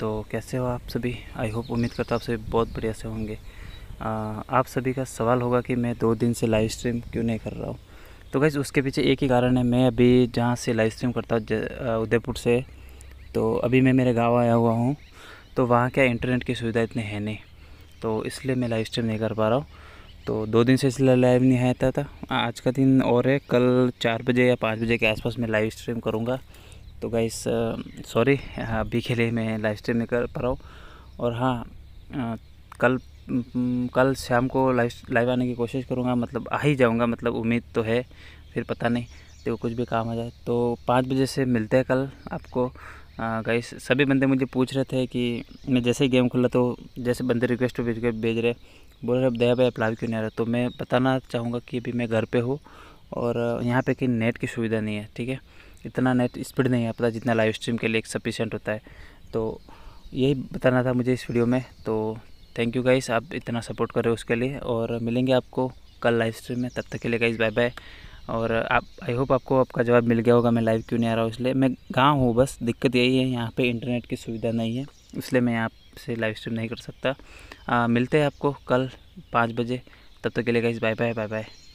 तो कैसे हो आप सभी आई होप उम्मीद करता हूँ आप सभी बहुत बढ़िया से होंगे आ, आप सभी का सवाल होगा कि मैं दो दिन से लाइव स्ट्रीम क्यों नहीं कर रहा हूँ तो गैस उसके पीछे एक ही कारण है मैं अभी जहाँ से लाइव स्ट्रीम करता हूँ उदयपुर से तो अभी मैं मेरे गाँव आया हुआ हूँ तो वहाँ क्या इंटरनेट की सुविधा इतनी है नहीं तो इसलिए मैं लाइव स्ट्रीम नहीं कर पा रहा हूँ तो दो दिन से इसलिए लाइव नहीं आया था आज का दिन और है कल चार बजे या पाँच बजे के आसपास मैं लाइव स्ट्रीम करूँगा तो गाइस सॉरी अभी के लिए मैं लाइव स्ट्रीम नहीं कर पा रहा हूँ और हाँ कल कल शाम को लाइव लाइव आने की कोशिश करूँगा मतलब आ ही जाऊँगा मतलब उम्मीद तो है फिर पता नहीं देखो कुछ भी काम आ जाए तो पाँच बजे से मिलते हैं कल आपको गाइस सभी बंदे मुझे पूछ रहे थे कि मैं जैसे ही गेम खुला तो जैसे बंदे रिक्वेस्ट भेज के भेज रहे बोल रहे अब दया भाई आप क्यों नहीं आ रहा तो मैं बताना चाहूँगा कि अभी मैं घर पे हूँ और यहाँ पे कि नेट की सुविधा नहीं है ठीक है इतना नेट स्पीड नहीं पता जितना लाइव स्ट्रीम के लिए एक सफिशेंट होता है तो यही बताना था मुझे इस वीडियो में तो थैंक यू गाइस आप इतना सपोर्ट कर रहे हो उसके लिए और मिलेंगे आपको कल लाइव स्ट्रीम में तब तक के लिए गाइस बाय बाय और आप आई होप आपको आपका जवाब मिल गया होगा मैं लाइव क्यों नहीं आ रहा हूँ इसलिए मैं गाँव हूँ बस दिक्कत यही है यहाँ पे इंटरनेट की सुविधा नहीं है इसलिए मैं यहाँ से लाइव स्ट्रीम नहीं कर सकता आ, मिलते हैं आपको कल पाँच बजे तब तक के लिए guys bye bye bye bye